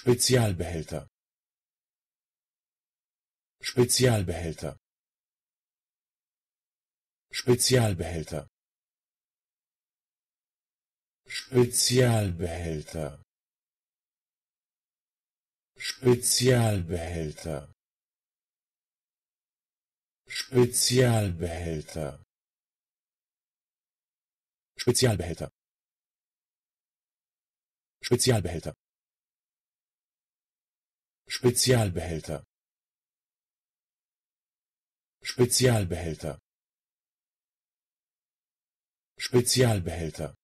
Spezialbehälter Spezialbehälter Spezialbehälter Spezialbehälter Spezialbehälter Spezialbehälter Spezialbehälter Spezialbehälter Spezialbehälter Spezialbehälter Spezialbehälter